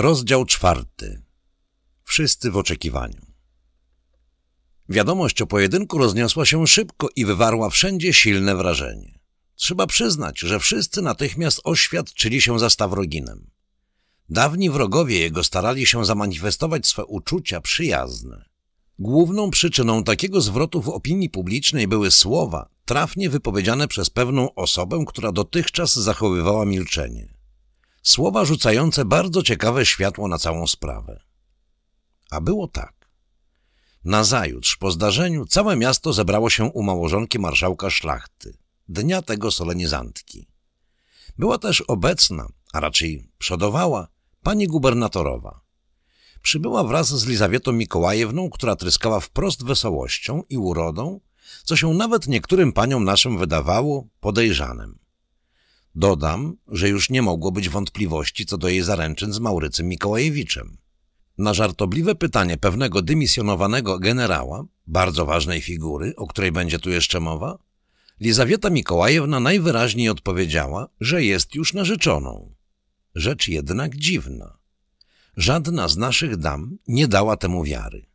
Rozdział czwarty. Wszyscy w oczekiwaniu. Wiadomość o pojedynku rozniosła się szybko i wywarła wszędzie silne wrażenie. Trzeba przyznać, że wszyscy natychmiast oświadczyli się za Stawroginem. Dawni wrogowie jego starali się zamanifestować swe uczucia przyjazne. Główną przyczyną takiego zwrotu w opinii publicznej były słowa trafnie wypowiedziane przez pewną osobę, która dotychczas zachowywała milczenie. Słowa rzucające bardzo ciekawe światło na całą sprawę. A było tak. Nazajutrz po zdarzeniu całe miasto zebrało się u małżonki marszałka szlachty, dnia tego solenizantki. Była też obecna, a raczej przodowała, pani gubernatorowa. Przybyła wraz z Lizawietą Mikołajewną, która tryskała wprost wesołością i urodą, co się nawet niektórym paniom naszym wydawało podejrzanym. Dodam, że już nie mogło być wątpliwości co do jej zaręczyn z Maurycym Mikołajewiczem. Na żartobliwe pytanie pewnego dymisjonowanego generała, bardzo ważnej figury, o której będzie tu jeszcze mowa, Lizawieta Mikołajewna najwyraźniej odpowiedziała, że jest już narzeczoną. Rzecz jednak dziwna. Żadna z naszych dam nie dała temu wiary.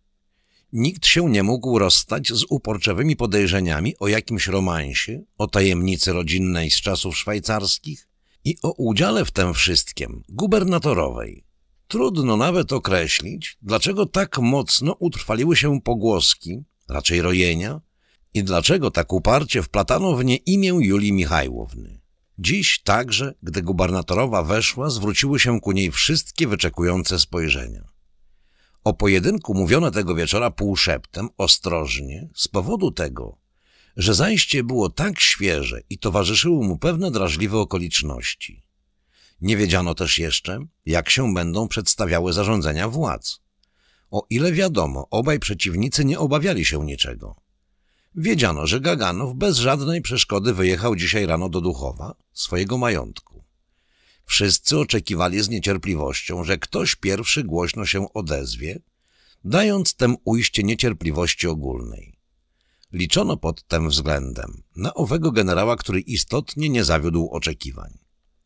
Nikt się nie mógł rozstać z uporczywymi podejrzeniami o jakimś romansie, o tajemnicy rodzinnej z czasów szwajcarskich i o udziale w tym wszystkim gubernatorowej. Trudno nawet określić, dlaczego tak mocno utrwaliły się pogłoski, raczej rojenia, i dlaczego tak uparcie wplatano w nie imię Julii Michajłowny. Dziś także, gdy gubernatorowa weszła, zwróciły się ku niej wszystkie wyczekujące spojrzenia. O pojedynku mówiono tego wieczora półszeptem, ostrożnie, z powodu tego, że zajście było tak świeże i towarzyszyły mu pewne drażliwe okoliczności. Nie wiedziano też jeszcze, jak się będą przedstawiały zarządzenia władz. O ile wiadomo, obaj przeciwnicy nie obawiali się niczego. Wiedziano, że Gaganow bez żadnej przeszkody wyjechał dzisiaj rano do Duchowa, swojego majątku. Wszyscy oczekiwali z niecierpliwością, że ktoś pierwszy głośno się odezwie, dając tem ujście niecierpliwości ogólnej. Liczono pod tym względem na owego generała, który istotnie nie zawiódł oczekiwań.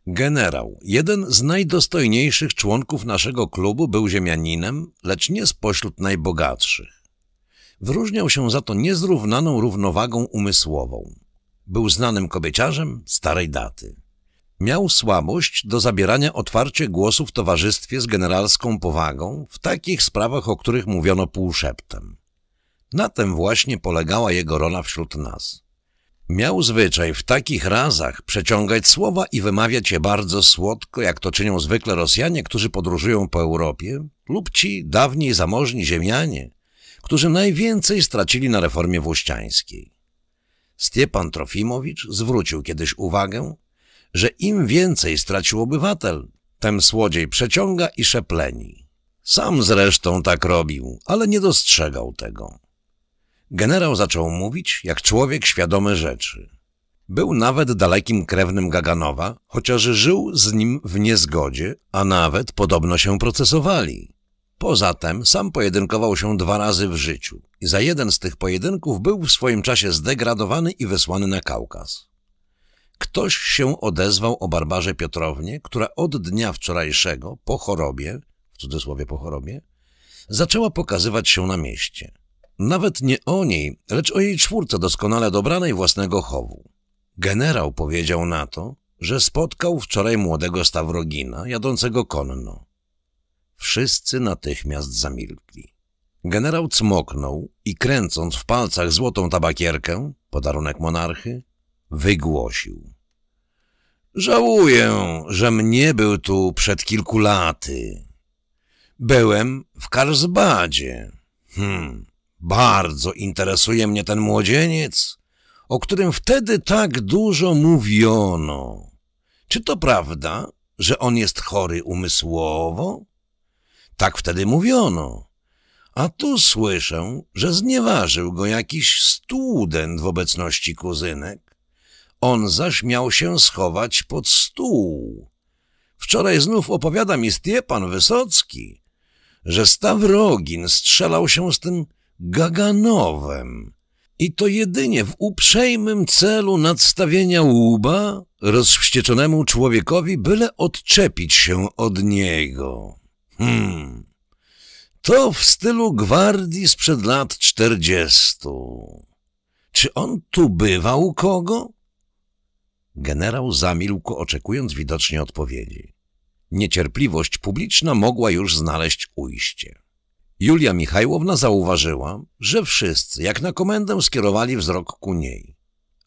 Generał, jeden z najdostojniejszych członków naszego klubu, był ziemianinem, lecz nie spośród najbogatszych. Wyróżniał się za to niezrównaną równowagą umysłową. Był znanym kobieciarzem starej daty. Miał słabość do zabierania otwarcie głosu w towarzystwie z generalską powagą w takich sprawach, o których mówiono półszeptem. Na tym właśnie polegała jego rola wśród nas. Miał zwyczaj w takich razach przeciągać słowa i wymawiać je bardzo słodko, jak to czynią zwykle Rosjanie, którzy podróżują po Europie, lub ci dawniej zamożni ziemianie, którzy najwięcej stracili na reformie włościańskiej. Stiepan Trofimowicz zwrócił kiedyś uwagę, że im więcej stracił obywatel, tem słodziej przeciąga i szepleni. Sam zresztą tak robił, ale nie dostrzegał tego. Generał zaczął mówić jak człowiek świadomy rzeczy. Był nawet dalekim krewnym Gaganowa, chociaż żył z nim w niezgodzie, a nawet podobno się procesowali. Poza tym sam pojedynkował się dwa razy w życiu i za jeden z tych pojedynków był w swoim czasie zdegradowany i wysłany na Kaukaz. Ktoś się odezwał o Barbarze Piotrownie, która od dnia wczorajszego, po chorobie, w cudzysłowie po chorobie, zaczęła pokazywać się na mieście. Nawet nie o niej, lecz o jej czwórce doskonale dobranej własnego chowu. Generał powiedział na to, że spotkał wczoraj młodego Stawrogina, jadącego konno. Wszyscy natychmiast zamilkli. Generał cmoknął i kręcąc w palcach złotą tabakierkę, podarunek monarchy, wygłosił. Żałuję, że mnie był tu przed kilku laty. Byłem w Karlsbadzie. Hmm, bardzo interesuje mnie ten młodzieniec, o którym wtedy tak dużo mówiono. Czy to prawda, że on jest chory umysłowo? Tak wtedy mówiono. A tu słyszę, że znieważył go jakiś student w obecności kuzynek. On zaś miał się schować pod stół. Wczoraj znów opowiada mi Stiepan Wysocki, że Stawrogin strzelał się z tym Gaganowem i to jedynie w uprzejmym celu nadstawienia łuba rozwścieczonemu człowiekowi, byle odczepić się od niego. Hmm, to w stylu gwardii sprzed lat czterdziestu. Czy on tu bywał kogo? Generał zamilkł, oczekując widocznie odpowiedzi. Niecierpliwość publiczna mogła już znaleźć ujście. Julia Michajłowna zauważyła, że wszyscy, jak na komendę, skierowali wzrok ku niej.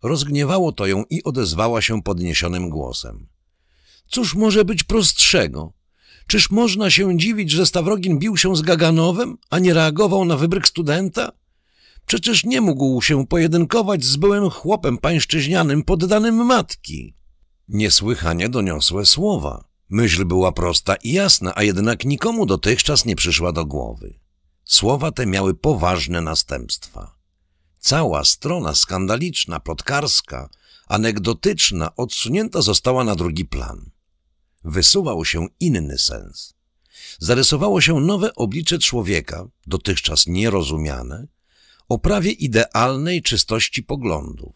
Rozgniewało to ją i odezwała się podniesionym głosem. Cóż może być prostszego? Czyż można się dziwić, że Stawrogin bił się z Gaganowem, a nie reagował na wybryk studenta? Przecież nie mógł się pojedynkować z byłym chłopem pańszczyźnianym poddanym matki. Niesłychanie doniosłe słowa. Myśl była prosta i jasna, a jednak nikomu dotychczas nie przyszła do głowy. Słowa te miały poważne następstwa. Cała strona skandaliczna, plotkarska, anegdotyczna odsunięta została na drugi plan. Wysuwał się inny sens. Zarysowało się nowe oblicze człowieka, dotychczas nierozumiane, o prawie idealnej czystości poglądów.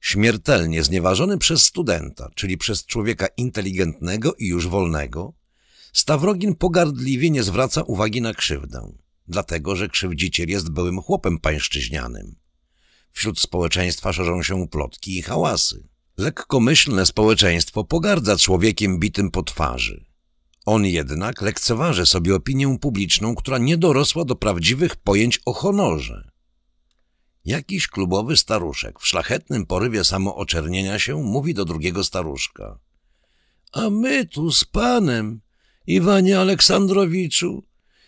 Śmiertelnie znieważony przez studenta, czyli przez człowieka inteligentnego i już wolnego, Stawrogin pogardliwie nie zwraca uwagi na krzywdę, dlatego że krzywdziciel jest byłym chłopem pańszczyźnianym. Wśród społeczeństwa szerzą się plotki i hałasy. Lekkomyślne społeczeństwo pogardza człowiekiem bitym po twarzy. On jednak lekceważy sobie opinię publiczną, która nie dorosła do prawdziwych pojęć o honorze. Jakiś klubowy staruszek w szlachetnym porywie samooczernienia się mówi do drugiego staruszka. A my tu z panem, Iwanie Aleksandrowiczu,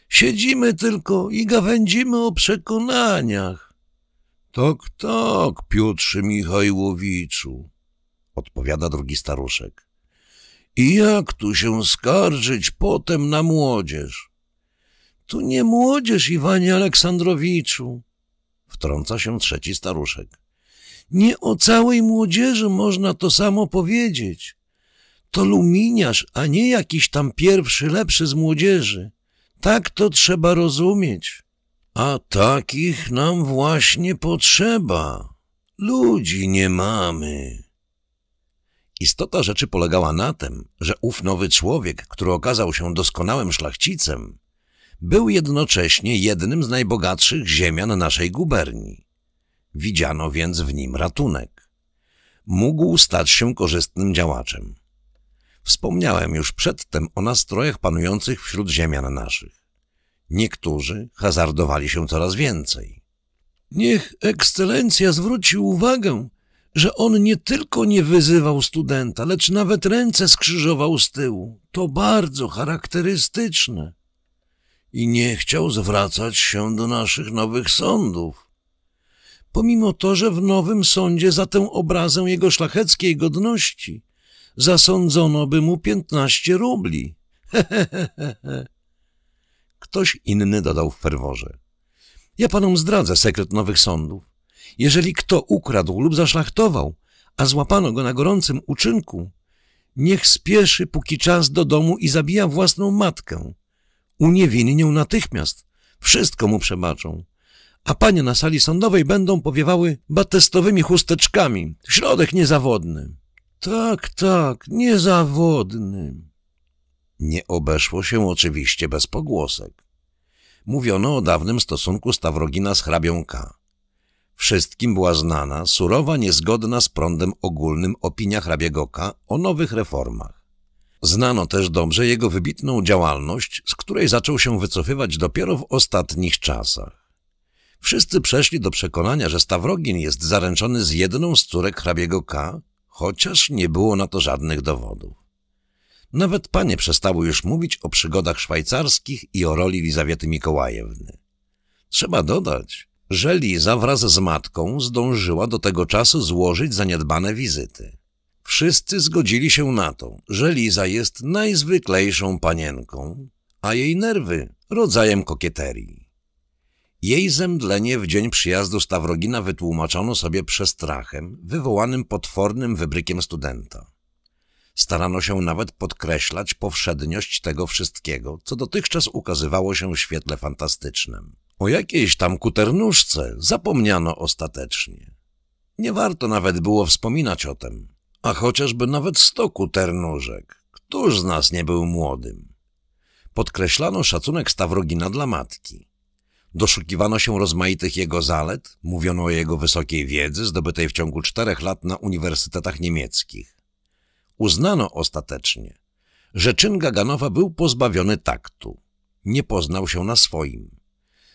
siedzimy tylko i gawędzimy o przekonaniach. Tok, tok, Piotrze Michajłowiczu, odpowiada drugi staruszek. I jak tu się skarżyć potem na młodzież? Tu nie młodzież, Iwanie Aleksandrowiczu, Wtrąca się trzeci staruszek. Nie o całej młodzieży można to samo powiedzieć. To luminiarz, a nie jakiś tam pierwszy, lepszy z młodzieży. Tak to trzeba rozumieć. A takich nam właśnie potrzeba. Ludzi nie mamy. Istota rzeczy polegała na tym, że ów nowy człowiek, który okazał się doskonałym szlachcicem, był jednocześnie jednym z najbogatszych ziemian naszej guberni. Widziano więc w nim ratunek. Mógł stać się korzystnym działaczem. Wspomniałem już przedtem o nastrojach panujących wśród ziemian naszych. Niektórzy hazardowali się coraz więcej. Niech ekscelencja zwróci uwagę, że on nie tylko nie wyzywał studenta, lecz nawet ręce skrzyżował z tyłu. To bardzo charakterystyczne i nie chciał zwracać się do naszych nowych sądów. Pomimo to, że w nowym sądzie za tę obrazę jego szlacheckiej godności zasądzono by mu piętnaście rubli. Hehehehe. Ktoś inny dodał w ferworze. Ja panom zdradzę sekret nowych sądów. Jeżeli kto ukradł lub zaszlachtował, a złapano go na gorącym uczynku, niech spieszy póki czas do domu i zabija własną matkę – uniewinnią natychmiast. Wszystko mu przebaczą. A panie na sali sądowej będą powiewały batestowymi chusteczkami. Środek niezawodny. Tak, tak, niezawodny. Nie obeszło się oczywiście bez pogłosek. Mówiono o dawnym stosunku Stawrogina z hrabią K. Wszystkim była znana surowa, niezgodna z prądem ogólnym opinia hrabiego K o nowych reformach. Znano też dobrze jego wybitną działalność, z której zaczął się wycofywać dopiero w ostatnich czasach. Wszyscy przeszli do przekonania, że Stawrogin jest zaręczony z jedną z córek hrabiego K, chociaż nie było na to żadnych dowodów. Nawet panie przestały już mówić o przygodach szwajcarskich i o roli Lizawiety Mikołajewny. Trzeba dodać, że Liza wraz z matką zdążyła do tego czasu złożyć zaniedbane wizyty. Wszyscy zgodzili się na to, że Liza jest najzwyklejszą panienką, a jej nerwy rodzajem kokieterii. Jej zemdlenie w dzień przyjazdu Stawrogina wytłumaczono sobie przestrachem wywołanym potwornym wybrykiem studenta. Starano się nawet podkreślać powszedniość tego wszystkiego, co dotychczas ukazywało się w świetle fantastycznym. O jakiejś tam kuternuszce zapomniano ostatecznie. Nie warto nawet było wspominać o tym, a chociażby nawet stoku ternurzek. Któż z nas nie był młodym? Podkreślano szacunek Stawrogina dla matki. Doszukiwano się rozmaitych jego zalet, mówiono o jego wysokiej wiedzy zdobytej w ciągu czterech lat na uniwersytetach niemieckich. Uznano ostatecznie, że czyn Gaganowa był pozbawiony taktu. Nie poznał się na swoim.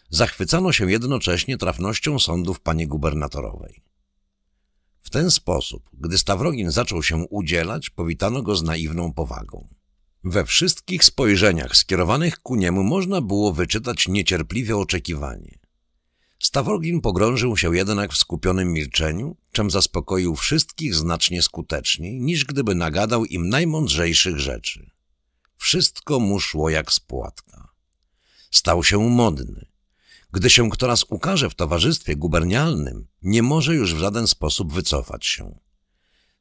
Zachwycano się jednocześnie trafnością sądów pani gubernatorowej. W ten sposób, gdy Stawrogin zaczął się udzielać, powitano go z naiwną powagą. We wszystkich spojrzeniach skierowanych ku niemu można było wyczytać niecierpliwie oczekiwanie. Stawrogin pogrążył się jednak w skupionym milczeniu, czym zaspokoił wszystkich znacznie skuteczniej, niż gdyby nagadał im najmądrzejszych rzeczy. Wszystko mu szło jak spłatka. Stał się modny. Gdy się kto raz ukaże w towarzystwie gubernialnym, nie może już w żaden sposób wycofać się.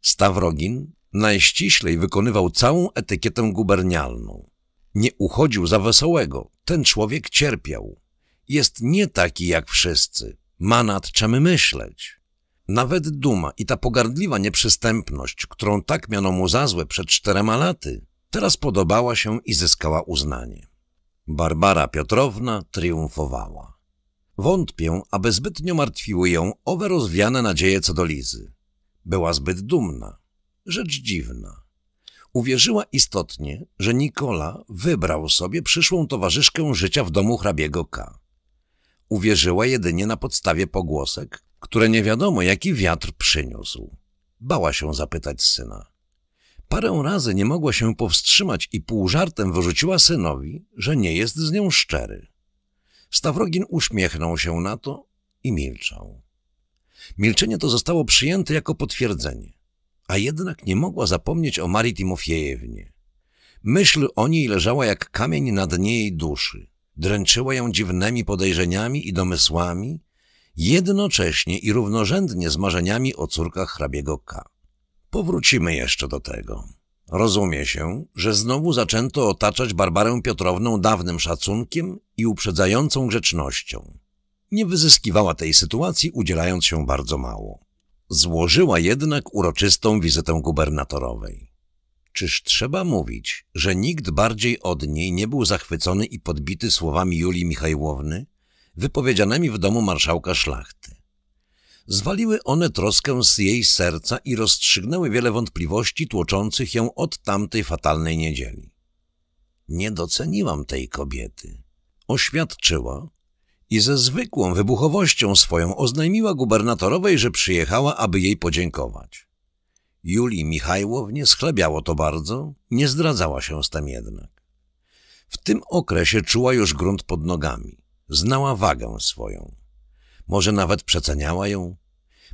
Stawrogin najściślej wykonywał całą etykietę gubernialną. Nie uchodził za wesołego, ten człowiek cierpiał. Jest nie taki jak wszyscy, ma nad czym myśleć. Nawet duma i ta pogardliwa nieprzystępność, którą tak miano mu za złe przed czterema laty, teraz podobała się i zyskała uznanie. Barbara Piotrowna triumfowała. Wątpię, aby zbytnio martwiły ją owe rozwiane nadzieje co do Lizy. Była zbyt dumna. Rzecz dziwna. Uwierzyła istotnie, że Nikola wybrał sobie przyszłą towarzyszkę życia w domu hrabiego K. Uwierzyła jedynie na podstawie pogłosek, które nie wiadomo jaki wiatr przyniósł. Bała się zapytać syna. Parę razy nie mogła się powstrzymać i pół żartem wyrzuciła synowi, że nie jest z nią szczery. Stawrogin uśmiechnął się na to i milczał. Milczenie to zostało przyjęte jako potwierdzenie, a jednak nie mogła zapomnieć o Marii Timofiejewnie. Myśl o niej leżała jak kamień na dnie jej duszy, dręczyła ją dziwnymi podejrzeniami i domysłami, jednocześnie i równorzędnie z marzeniami o córkach hrabiego K. Powrócimy jeszcze do tego. Rozumie się, że znowu zaczęto otaczać Barbarę Piotrowną dawnym szacunkiem i uprzedzającą grzecznością. Nie wyzyskiwała tej sytuacji, udzielając się bardzo mało. Złożyła jednak uroczystą wizytę gubernatorowej. Czyż trzeba mówić, że nikt bardziej od niej nie był zachwycony i podbity słowami Julii Michajłowny, wypowiedzianymi w domu marszałka szlachty? Zwaliły one troskę z jej serca i rozstrzygnęły wiele wątpliwości tłoczących ją od tamtej fatalnej niedzieli. Nie doceniłam tej kobiety. Oświadczyła i ze zwykłą wybuchowością swoją oznajmiła gubernatorowej, że przyjechała, aby jej podziękować. Julii Michajłownie schlebiało to bardzo, nie zdradzała się z tym jednak. W tym okresie czuła już grunt pod nogami, znała wagę swoją. Może nawet przeceniała ją,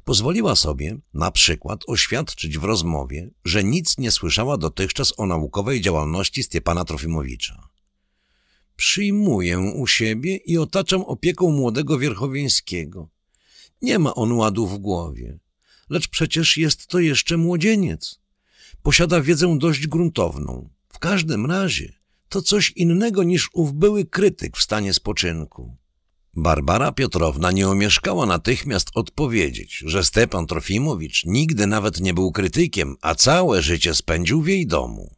Pozwoliła sobie na przykład oświadczyć w rozmowie, że nic nie słyszała dotychczas o naukowej działalności Stepana Trofimowicza. Przyjmuję u siebie i otaczam opieką młodego Wierchowieńskiego. Nie ma on ładu w głowie, lecz przecież jest to jeszcze młodzieniec. Posiada wiedzę dość gruntowną. W każdym razie to coś innego niż ów były krytyk w stanie spoczynku. Barbara Piotrowna nie omieszkała natychmiast odpowiedzieć, że Stepan Trofimowicz nigdy nawet nie był krytykiem, a całe życie spędził w jej domu.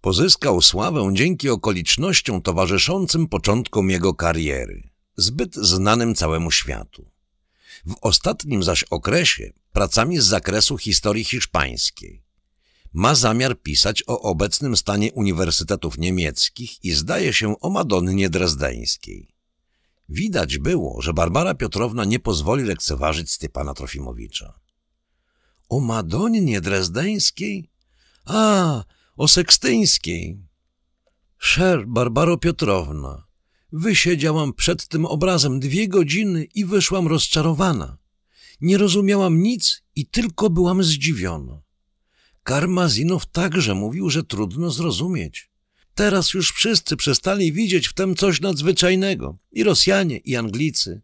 Pozyskał sławę dzięki okolicznościom towarzyszącym początkom jego kariery, zbyt znanym całemu światu. W ostatnim zaś okresie pracami z zakresu historii hiszpańskiej. Ma zamiar pisać o obecnym stanie uniwersytetów niemieckich i zdaje się o Madonnie Drezdeńskiej. Widać było, że Barbara Piotrowna nie pozwoli lekceważyć Stypana Trofimowicza. O Madonnie Drezdeńskiej? A, o Sekstyńskiej. Szer, Barbaro Piotrowna, wysiedziałam przed tym obrazem dwie godziny i wyszłam rozczarowana. Nie rozumiałam nic i tylko byłam zdziwiona. Karmazinow także mówił, że trudno zrozumieć. Teraz już wszyscy przestali widzieć w tym coś nadzwyczajnego. I Rosjanie, i Anglicy.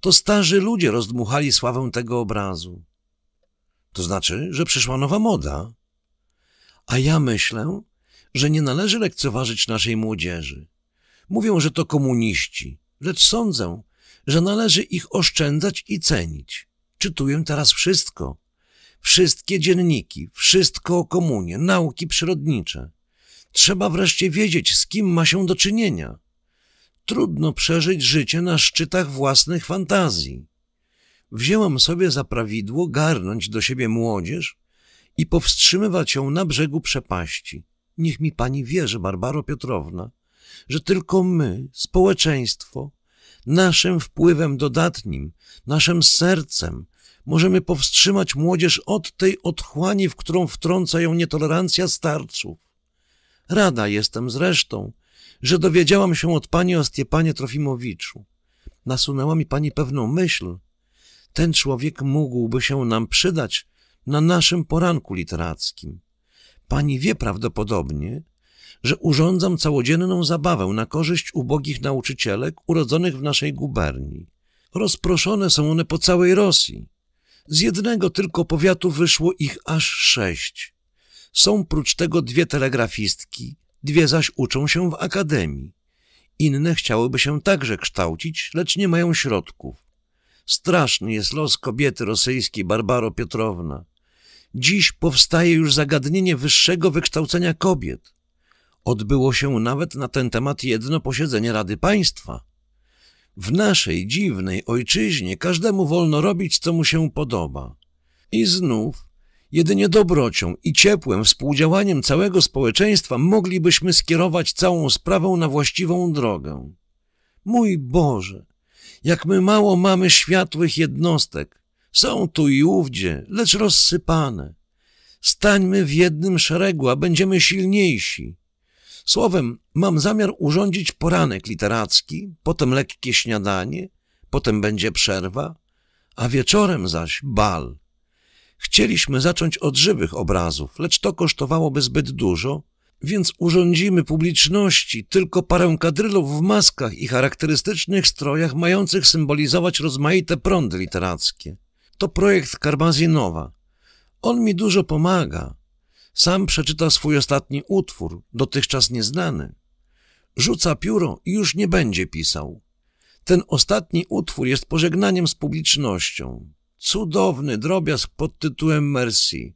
To starzy ludzie rozdmuchali sławę tego obrazu. To znaczy, że przyszła nowa moda. A ja myślę, że nie należy lekceważyć naszej młodzieży. Mówią, że to komuniści, lecz sądzę, że należy ich oszczędzać i cenić. Czytuję teraz wszystko. Wszystkie dzienniki, wszystko o komunie, nauki przyrodnicze. Trzeba wreszcie wiedzieć, z kim ma się do czynienia. Trudno przeżyć życie na szczytach własnych fantazji. Wzięłam sobie za prawidło garnąć do siebie młodzież i powstrzymywać ją na brzegu przepaści. Niech mi pani wierzy, Barbaro Piotrowna, że tylko my, społeczeństwo, naszym wpływem dodatnim, naszym sercem, możemy powstrzymać młodzież od tej otchłani, w którą wtrąca ją nietolerancja starców. Rada jestem zresztą, że dowiedziałam się od pani o Stiepanie Trofimowiczu. Nasunęła mi pani pewną myśl. Ten człowiek mógłby się nam przydać na naszym poranku literackim. Pani wie prawdopodobnie, że urządzam całodzienną zabawę na korzyść ubogich nauczycielek urodzonych w naszej guberni. Rozproszone są one po całej Rosji. Z jednego tylko powiatu wyszło ich aż sześć. Są prócz tego dwie telegrafistki, dwie zaś uczą się w akademii. Inne chciałyby się także kształcić, lecz nie mają środków. Straszny jest los kobiety rosyjskiej Barbaro Piotrowna. Dziś powstaje już zagadnienie wyższego wykształcenia kobiet. Odbyło się nawet na ten temat jedno posiedzenie Rady Państwa. W naszej dziwnej ojczyźnie każdemu wolno robić, co mu się podoba. I znów Jedynie dobrocią i ciepłym współdziałaniem całego społeczeństwa moglibyśmy skierować całą sprawę na właściwą drogę. Mój Boże, jak my mało mamy światłych jednostek, są tu i ówdzie, lecz rozsypane. Stańmy w jednym szeregu, a będziemy silniejsi. Słowem, mam zamiar urządzić poranek literacki, potem lekkie śniadanie, potem będzie przerwa, a wieczorem zaś bal. Chcieliśmy zacząć od żywych obrazów, lecz to kosztowałoby zbyt dużo, więc urządzimy publiczności tylko parę kadrylów w maskach i charakterystycznych strojach mających symbolizować rozmaite prądy literackie. To projekt Karmazinowa. On mi dużo pomaga. Sam przeczyta swój ostatni utwór, dotychczas nieznany. Rzuca pióro i już nie będzie pisał. Ten ostatni utwór jest pożegnaniem z publicznością. Cudowny drobiazg pod tytułem Mercy.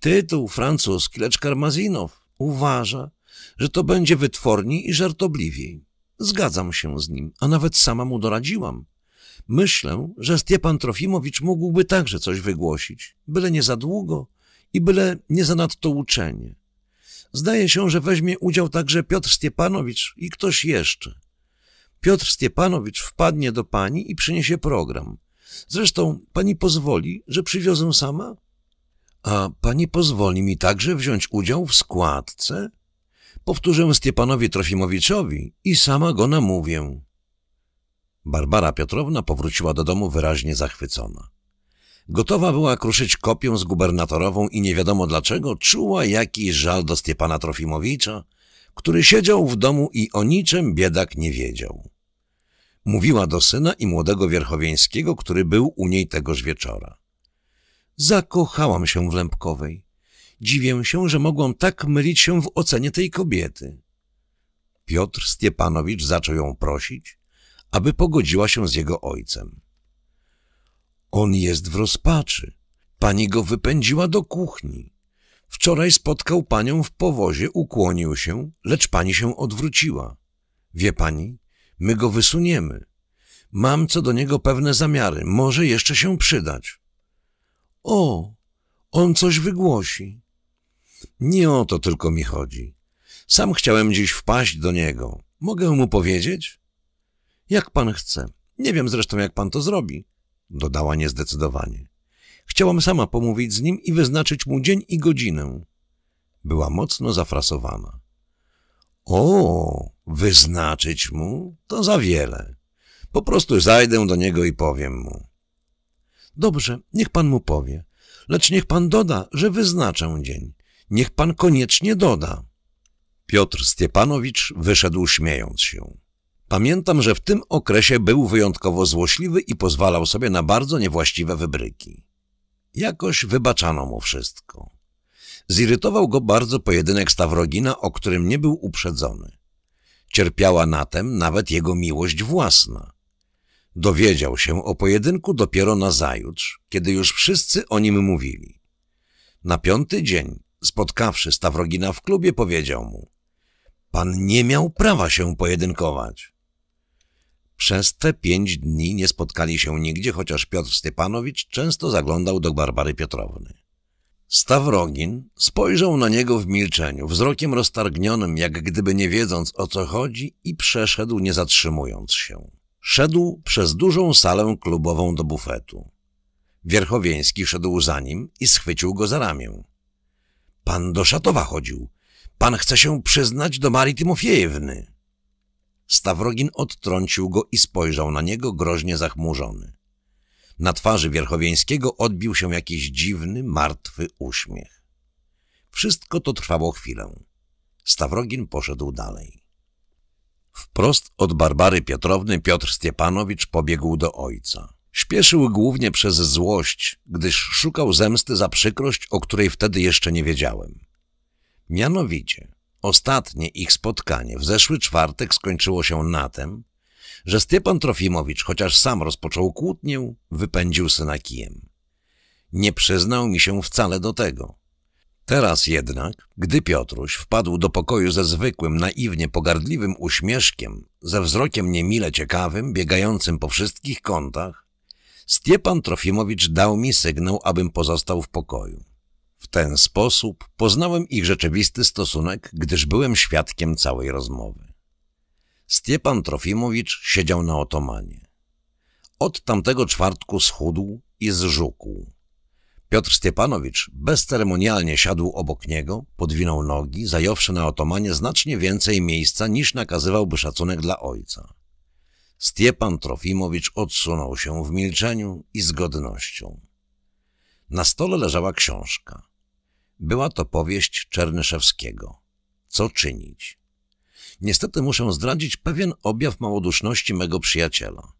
Tytuł francuski, lecz Karmazinow uważa, że to będzie wytworniej i żartobliwiej. Zgadzam się z nim, a nawet sama mu doradziłam. Myślę, że Stiepan Trofimowicz mógłby także coś wygłosić, byle nie za długo i byle nie za nadto uczenie. Zdaje się, że weźmie udział także Piotr Stiepanowicz i ktoś jeszcze. Piotr Stiepanowicz wpadnie do pani i przyniesie program. Zresztą pani pozwoli, że przywiozę sama? A pani pozwoli mi także wziąć udział w składce? Powtórzę Stiepanowi Trofimowiczowi i sama go namówię. Barbara Piotrowna powróciła do domu wyraźnie zachwycona. Gotowa była kruszyć kopią z gubernatorową i nie wiadomo dlaczego czuła jakiś żal do Stiepana Trofimowicza, który siedział w domu i o niczym biedak nie wiedział mówiła do syna i młodego Wierchowieńskiego, który był u niej tegoż wieczora. Zakochałam się w Lębkowej. Dziwię się, że mogłam tak mylić się w ocenie tej kobiety. Piotr Stiepanowicz zaczął ją prosić, aby pogodziła się z jego ojcem. On jest w rozpaczy. Pani go wypędziła do kuchni. Wczoraj spotkał panią w powozie, ukłonił się, lecz pani się odwróciła. Wie pani, My go wysuniemy. Mam co do niego pewne zamiary. Może jeszcze się przydać. O, on coś wygłosi. Nie o to tylko mi chodzi. Sam chciałem dziś wpaść do niego. Mogę mu powiedzieć? Jak pan chce. Nie wiem zresztą, jak pan to zrobi. Dodała niezdecydowanie. Chciałam sama pomówić z nim i wyznaczyć mu dzień i godzinę. Była mocno zafrasowana. O, wyznaczyć mu? To za wiele. Po prostu zajdę do niego i powiem mu. Dobrze, niech pan mu powie, lecz niech pan doda, że wyznaczę dzień. Niech pan koniecznie doda. Piotr Stiepanowicz wyszedł śmiejąc się. Pamiętam, że w tym okresie był wyjątkowo złośliwy i pozwalał sobie na bardzo niewłaściwe wybryki. Jakoś wybaczano mu wszystko. Zirytował go bardzo pojedynek Stawrogina, o którym nie był uprzedzony. Cierpiała na tem nawet jego miłość własna. Dowiedział się o pojedynku dopiero na zajutrz, kiedy już wszyscy o nim mówili. Na piąty dzień, spotkawszy Stawrogina w klubie, powiedział mu Pan nie miał prawa się pojedynkować. Przez te pięć dni nie spotkali się nigdzie, chociaż Piotr Stypanowicz często zaglądał do Barbary Piotrowny. Stawrogin spojrzał na niego w milczeniu, wzrokiem roztargnionym, jak gdyby nie wiedząc o co chodzi i przeszedł, nie zatrzymując się. Szedł przez dużą salę klubową do bufetu. Wierchowieński szedł za nim i schwycił go za ramię. Pan do Szatowa chodził. Pan chce się przyznać do Marii Tymofiejewny. Stawrogin odtrącił go i spojrzał na niego groźnie zachmurzony. Na twarzy Wierchowieńskiego odbił się jakiś dziwny, martwy uśmiech. Wszystko to trwało chwilę. Stawrogin poszedł dalej. Wprost od Barbary Piotrowny Piotr Stiepanowicz pobiegł do ojca. Śpieszył głównie przez złość, gdyż szukał zemsty za przykrość, o której wtedy jeszcze nie wiedziałem. Mianowicie, ostatnie ich spotkanie w zeszły czwartek skończyło się na tym, że Stiepan Trofimowicz, chociaż sam rozpoczął kłótnię, wypędził syna kijem. Nie przyznał mi się wcale do tego. Teraz jednak, gdy Piotruś wpadł do pokoju ze zwykłym, naiwnie pogardliwym uśmieszkiem, ze wzrokiem niemile ciekawym, biegającym po wszystkich kątach, Stiepan Trofimowicz dał mi sygnał, abym pozostał w pokoju. W ten sposób poznałem ich rzeczywisty stosunek, gdyż byłem świadkiem całej rozmowy. Stiepan Trofimowicz siedział na otomanie. Od tamtego czwartku schudł i zżółkł. Piotr Stiepanowicz bezceremonialnie siadł obok niego, podwinął nogi, zająwszy na otomanie znacznie więcej miejsca niż nakazywałby szacunek dla ojca. Stiepan Trofimowicz odsunął się w milczeniu i z godnością. Na stole leżała książka. Była to powieść Czernyszewskiego. Co czynić? Niestety muszę zdradzić pewien objaw małoduszności mego przyjaciela.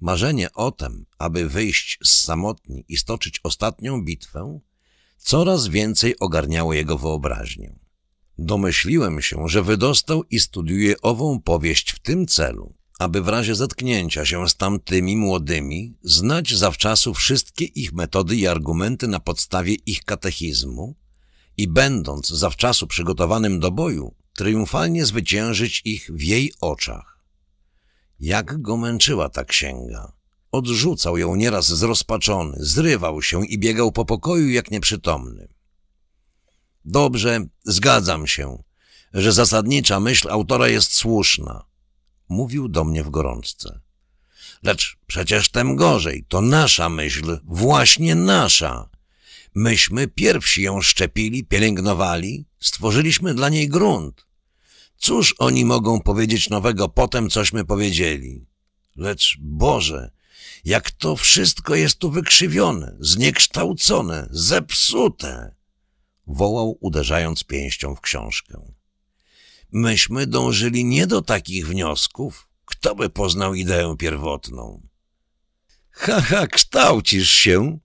Marzenie o tym, aby wyjść z samotni i stoczyć ostatnią bitwę, coraz więcej ogarniało jego wyobraźnię. Domyśliłem się, że wydostał i studiuje ową powieść w tym celu, aby w razie zetknięcia się z tamtymi młodymi znać zawczasu wszystkie ich metody i argumenty na podstawie ich katechizmu i będąc zawczasu przygotowanym do boju, triumfalnie zwyciężyć ich w jej oczach. Jak go męczyła ta księga. Odrzucał ją nieraz zrozpaczony, zrywał się i biegał po pokoju jak nieprzytomny. Dobrze, zgadzam się, że zasadnicza myśl autora jest słuszna. Mówił do mnie w gorączce. Lecz przecież tem gorzej, to nasza myśl, właśnie nasza. Myśmy pierwsi ją szczepili, pielęgnowali, Stworzyliśmy dla niej grunt. Cóż oni mogą powiedzieć nowego potem, cośmy powiedzieli? Lecz Boże, jak to wszystko jest tu wykrzywione, zniekształcone, zepsute! Wołał, uderzając pięścią w książkę. Myśmy dążyli nie do takich wniosków. Kto by poznał ideę pierwotną? Ha, ha, kształcisz się,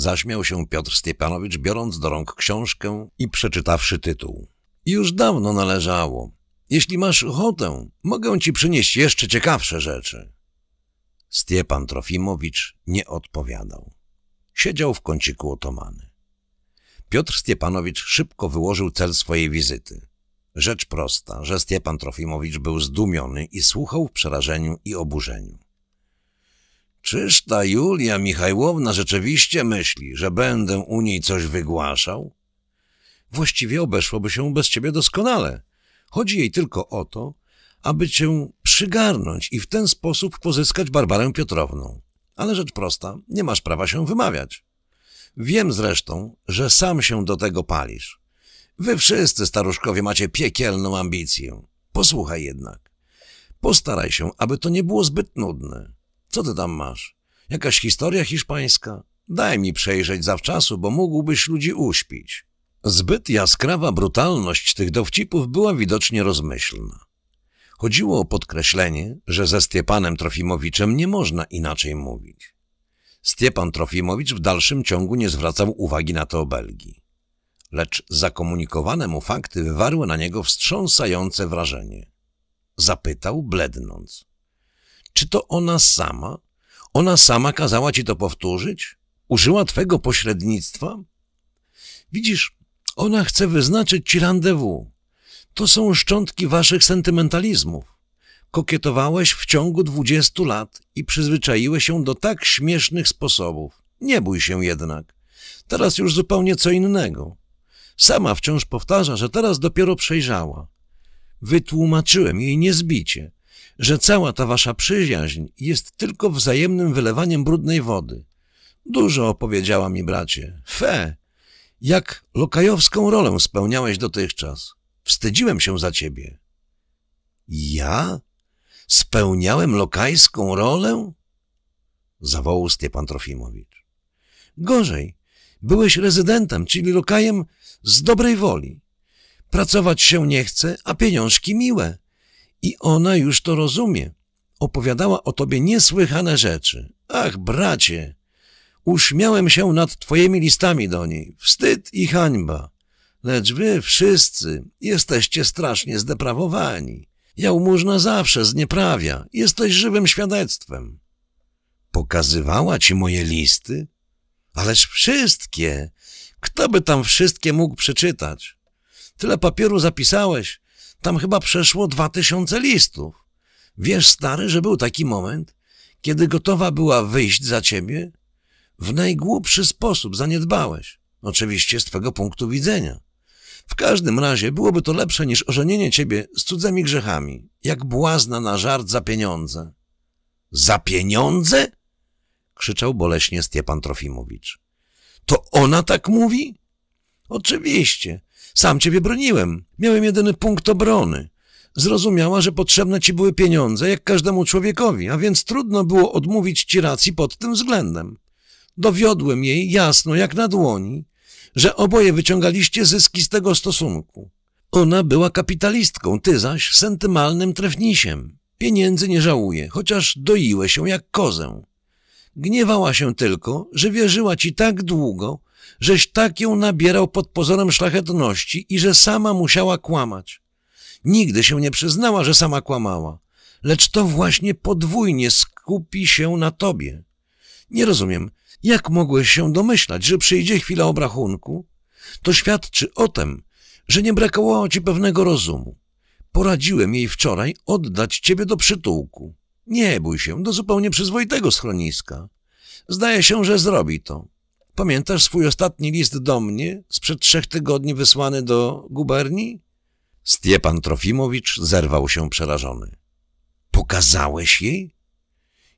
Zaśmiał się Piotr Stiepanowicz, biorąc do rąk książkę i przeczytawszy tytuł. Już dawno należało. Jeśli masz ochotę, mogę ci przynieść jeszcze ciekawsze rzeczy. Stiepan Trofimowicz nie odpowiadał. Siedział w kąciku otomany. Piotr Stiepanowicz szybko wyłożył cel swojej wizyty. Rzecz prosta, że Stiepan Trofimowicz był zdumiony i słuchał w przerażeniu i oburzeniu. Czyż ta Julia Michajłowna rzeczywiście myśli, że będę u niej coś wygłaszał? Właściwie obeszłoby się bez ciebie doskonale. Chodzi jej tylko o to, aby cię przygarnąć i w ten sposób pozyskać Barbarę Piotrowną. Ale rzecz prosta, nie masz prawa się wymawiać. Wiem zresztą, że sam się do tego palisz. Wy wszyscy, staruszkowie, macie piekielną ambicję. Posłuchaj jednak. Postaraj się, aby to nie było zbyt nudne. Co ty tam masz? Jakaś historia hiszpańska? Daj mi przejrzeć zawczasu, bo mógłbyś ludzi uśpić. Zbyt jaskrawa brutalność tych dowcipów była widocznie rozmyślna. Chodziło o podkreślenie, że ze Stiepanem Trofimowiczem nie można inaczej mówić. Stiepan Trofimowicz w dalszym ciągu nie zwracał uwagi na te obelgi. Lecz zakomunikowane mu fakty wywarły na niego wstrząsające wrażenie. Zapytał blednąc. Czy to ona sama? Ona sama kazała ci to powtórzyć? Użyła twego pośrednictwa? Widzisz, ona chce wyznaczyć ci randewu. To są szczątki waszych sentymentalizmów. Kokietowałeś w ciągu dwudziestu lat i przyzwyczaiłeś się do tak śmiesznych sposobów. Nie bój się jednak. Teraz już zupełnie co innego. Sama wciąż powtarza, że teraz dopiero przejrzała. Wytłumaczyłem jej niezbicie, że cała ta wasza przyjaźń jest tylko wzajemnym wylewaniem brudnej wody. Dużo opowiedziała mi bracie. Fe, jak lokajowską rolę spełniałeś dotychczas. Wstydziłem się za ciebie. Ja? Spełniałem lokajską rolę? Zawołał Stepan Trofimowicz. Gorzej. Byłeś rezydentem, czyli lokajem z dobrej woli. Pracować się nie chce, a pieniążki miłe. I ona już to rozumie. Opowiadała o tobie niesłychane rzeczy. Ach, bracie! Uśmiałem się nad twoimi listami do niej. Wstyd i hańba. Lecz wy wszyscy jesteście strasznie zdeprawowani. Jałmużna zawsze znieprawia. Jesteś żywym świadectwem. Pokazywała ci moje listy? Ależ wszystkie! Kto by tam wszystkie mógł przeczytać? Tyle papieru zapisałeś, tam chyba przeszło dwa tysiące listów. Wiesz, stary, że był taki moment, kiedy gotowa była wyjść za ciebie? W najgłupszy sposób zaniedbałeś. Oczywiście z twego punktu widzenia. W każdym razie byłoby to lepsze niż ożenienie ciebie z cudzymi grzechami, jak błazna na żart za pieniądze. Za pieniądze? krzyczał boleśnie Stiepan Trofimowicz. To ona tak mówi? Oczywiście. Sam ciebie broniłem. Miałem jedyny punkt obrony. Zrozumiała, że potrzebne ci były pieniądze, jak każdemu człowiekowi, a więc trudno było odmówić ci racji pod tym względem. Dowiodłem jej jasno, jak na dłoni, że oboje wyciągaliście zyski z tego stosunku. Ona była kapitalistką, ty zaś sentymalnym trefnisiem. Pieniędzy nie żałuje, chociaż doiłeś się jak kozę. Gniewała się tylko, że wierzyła ci tak długo, żeś tak ją nabierał pod pozorem szlachetności i że sama musiała kłamać. Nigdy się nie przyznała, że sama kłamała, lecz to właśnie podwójnie skupi się na tobie. Nie rozumiem, jak mogłeś się domyślać, że przyjdzie chwila obrachunku? To świadczy o tym, że nie brakowało ci pewnego rozumu. Poradziłem jej wczoraj oddać ciebie do przytułku. Nie bój się, do zupełnie przyzwoitego schroniska. Zdaje się, że zrobi to. Pamiętasz swój ostatni list do mnie, sprzed trzech tygodni wysłany do guberni? Stiepan Trofimowicz zerwał się przerażony. Pokazałeś jej?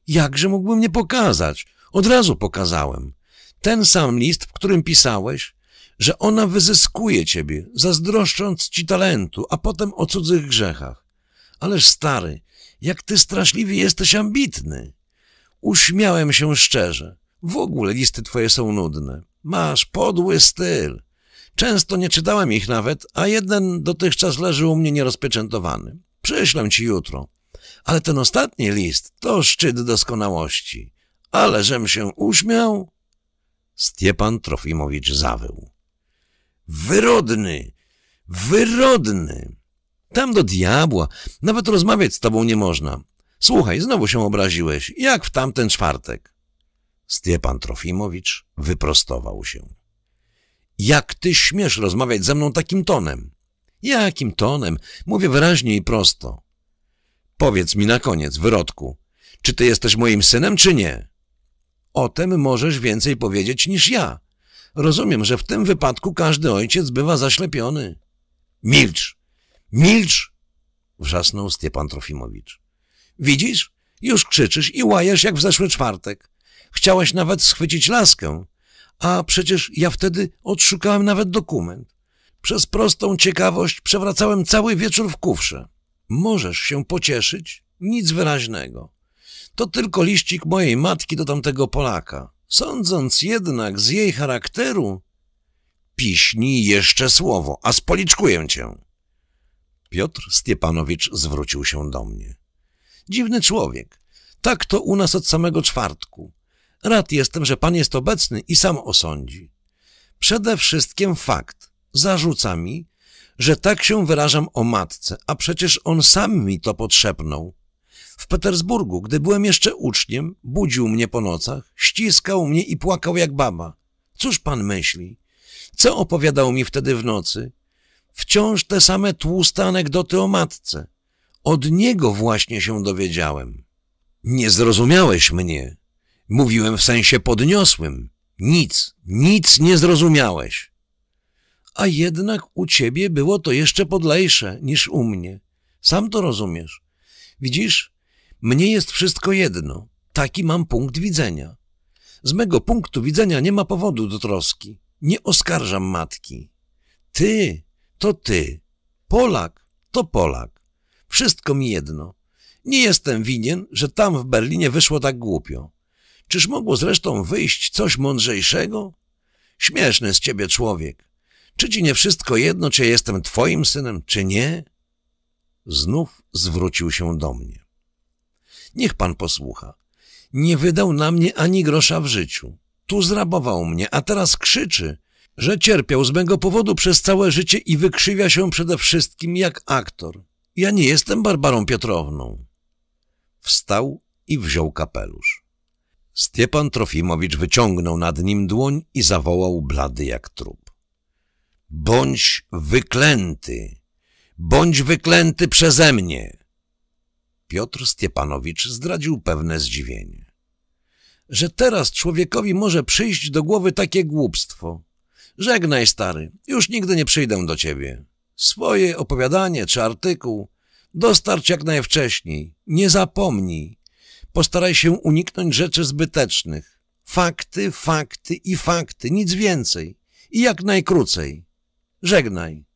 Jakże mógłbym nie pokazać? Od razu pokazałem. Ten sam list, w którym pisałeś, że ona wyzyskuje ciebie, zazdroszcząc ci talentu, a potem o cudzych grzechach. Ależ stary, jak ty straszliwie jesteś ambitny. Uśmiałem się szczerze. W ogóle listy twoje są nudne. Masz podły styl. Często nie czytałem ich nawet, a jeden dotychczas leży u mnie nierozpieczętowany. Przyślę ci jutro. Ale ten ostatni list to szczyt doskonałości. Ale żem się uśmiał... Stiepan Trofimowicz zawył. Wyrodny! Wyrodny! Tam do diabła. Nawet rozmawiać z tobą nie można. Słuchaj, znowu się obraziłeś. Jak w tamten czwartek. Stjepan Trofimowicz wyprostował się. Jak ty śmiesz rozmawiać ze mną takim tonem? Jakim tonem? Mówię wyraźnie i prosto. Powiedz mi na koniec, wyrodku, czy ty jesteś moim synem, czy nie? O tym możesz więcej powiedzieć niż ja. Rozumiem, że w tym wypadku każdy ojciec bywa zaślepiony. Milcz! Milcz! Wrzasnął Stjepan Trofimowicz. Widzisz? Już krzyczysz i łajesz jak w zeszły czwartek. Chciałaś nawet schwycić laskę, a przecież ja wtedy odszukałem nawet dokument. Przez prostą ciekawość przewracałem cały wieczór w kufrze. Możesz się pocieszyć? Nic wyraźnego. To tylko liścik mojej matki do tamtego Polaka. Sądząc jednak z jej charakteru... Piśnij jeszcze słowo, a spoliczkuję cię. Piotr Stiepanowicz zwrócił się do mnie. Dziwny człowiek. Tak to u nas od samego czwartku. Rad jestem, że pan jest obecny i sam osądzi. Przede wszystkim fakt. Zarzuca mi, że tak się wyrażam o matce, a przecież on sam mi to potrzebnął. W Petersburgu, gdy byłem jeszcze uczniem, budził mnie po nocach, ściskał mnie i płakał jak baba. Cóż pan myśli? Co opowiadał mi wtedy w nocy? Wciąż te same tłuste anegdoty o matce. Od niego właśnie się dowiedziałem. Nie zrozumiałeś mnie, Mówiłem w sensie podniosłym. Nic, nic nie zrozumiałeś. A jednak u ciebie było to jeszcze podlejsze niż u mnie. Sam to rozumiesz. Widzisz, mnie jest wszystko jedno. Taki mam punkt widzenia. Z mego punktu widzenia nie ma powodu do troski. Nie oskarżam matki. Ty to ty. Polak to Polak. Wszystko mi jedno. Nie jestem winien, że tam w Berlinie wyszło tak głupio. Czyż mogło zresztą wyjść coś mądrzejszego? Śmieszny z ciebie człowiek. Czy ci nie wszystko jedno, czy jestem twoim synem, czy nie? Znów zwrócił się do mnie. Niech pan posłucha. Nie wydał na mnie ani grosza w życiu. Tu zrabował mnie, a teraz krzyczy, że cierpiał z mego powodu przez całe życie i wykrzywia się przede wszystkim jak aktor. Ja nie jestem Barbarą Piotrowną. Wstał i wziął kapelusz. Stiepan Trofimowicz wyciągnął nad nim dłoń i zawołał blady jak trup. Bądź wyklęty! Bądź wyklęty przeze mnie! Piotr Stiepanowicz zdradził pewne zdziwienie. Że teraz człowiekowi może przyjść do głowy takie głupstwo. Żegnaj, stary, już nigdy nie przyjdę do ciebie. Swoje opowiadanie czy artykuł dostarcz jak najwcześniej. Nie zapomnij. Postaraj się uniknąć rzeczy zbytecznych. Fakty, fakty i fakty, nic więcej. I jak najkrócej. Żegnaj.